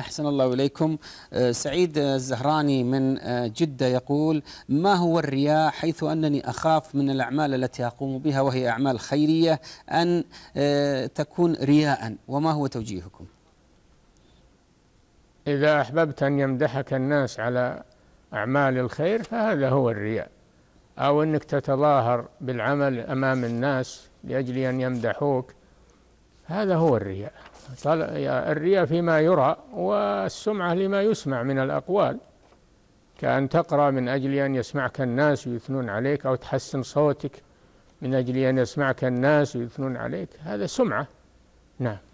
أحسن الله إليكم آه، سعيد الزهراني من آه، جدة يقول ما هو الرياء حيث أنني أخاف من الأعمال التي أقوم بها وهي أعمال خيرية أن آه، تكون رياء وما هو توجيهكم إذا أحببت أن يمدحك الناس على أعمال الخير فهذا هو الرياء أو أنك تتظاهر بالعمل أمام الناس لأجل أن يمدحوك هذا هو الرياء الرياء فيما يرى والسمعة لما يسمع من الأقوال كأن تقرأ من أجل أن يسمعك الناس ويثنون عليك أو تحسن صوتك من أجل أن يسمعك الناس ويثنون عليك هذا سمعة نعم